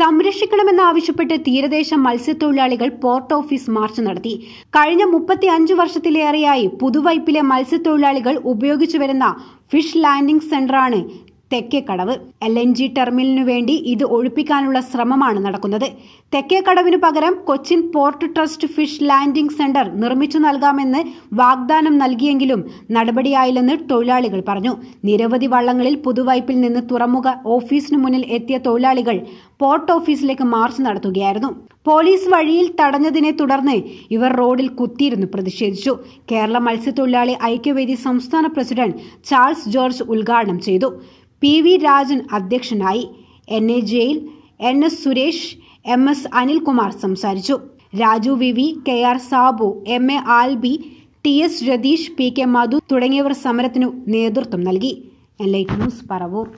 സംരക്ഷിക്കണമെന്നാവശ്യപ്പെട്ട് തീരദേശ മത്സ്യത്തൊഴിലാളികൾ port office March നടത്തി കഴിഞ്ഞ മുപ്പത്തി അഞ്ച് വർഷത്തിലേറെയായി പുതുവൈപ്പിലെ മത്സ്യത്തൊഴിലാളികൾ ഉപയോഗിച്ചു വരുന്ന ഫിഷ് ലാൻഡിംഗ് സെന്ററാണ് തെക്കേക്കടവ് എൽ എൻ ജി ടെർമിനലിനു വേണ്ടി ഇത് ഒഴിപ്പിക്കാനുള്ള ശ്രമമാണ് നടക്കുന്നത് തെക്കേക്കടവിനു പകരം Cochin port trust fish landing centre നിർമ്മിച്ചു നൽകാമെന്ന് വാഗ്ദാനം നൽകിയെങ്കിലും നടപടിയായില്ലെന്ന് തൊഴിലാളികൾ പറഞ്ഞു നിരവധി വള്ളങ്ങളിൽ പുതുവൈപ്പിൽ നിന്ന് തുറമുഖ ഓഫീസിനു മുന്നിൽ എത്തിയ തൊഴിലാളികൾ പോർട്ട് ഓഫീസിലേക്ക് മാർച്ച് നടത്തുകയായിരുന്നു പോലീസ് വഴിയിൽ തടഞ്ഞതിനെ തുടർന്ന് ഇവർ റോഡിൽ കുത്തിയിരുന്ന് പ്രതിഷേധിച്ചു കേരള മത്സ്യത്തൊഴിലാളി ഐക്യവേദി സംസ്ഥാന പ്രസിഡന്റ് ചാൾസ് ജോർജ് ഉദ്ഘാടനം ചെയ്തു പി വി രാജൻ അധ്യക്ഷനായി N A Jayil N S Suresh M S Anilkumar സംസാരിച്ചു Raju V V K R Sabu M A Albi T S Ratheesh P K Madhu തുടങ്ങിയവർ സമരത്തിനു നേതൃത്വം നൽകി എൻ ലൈറ്റ് ന്യൂസ് പറവൂർ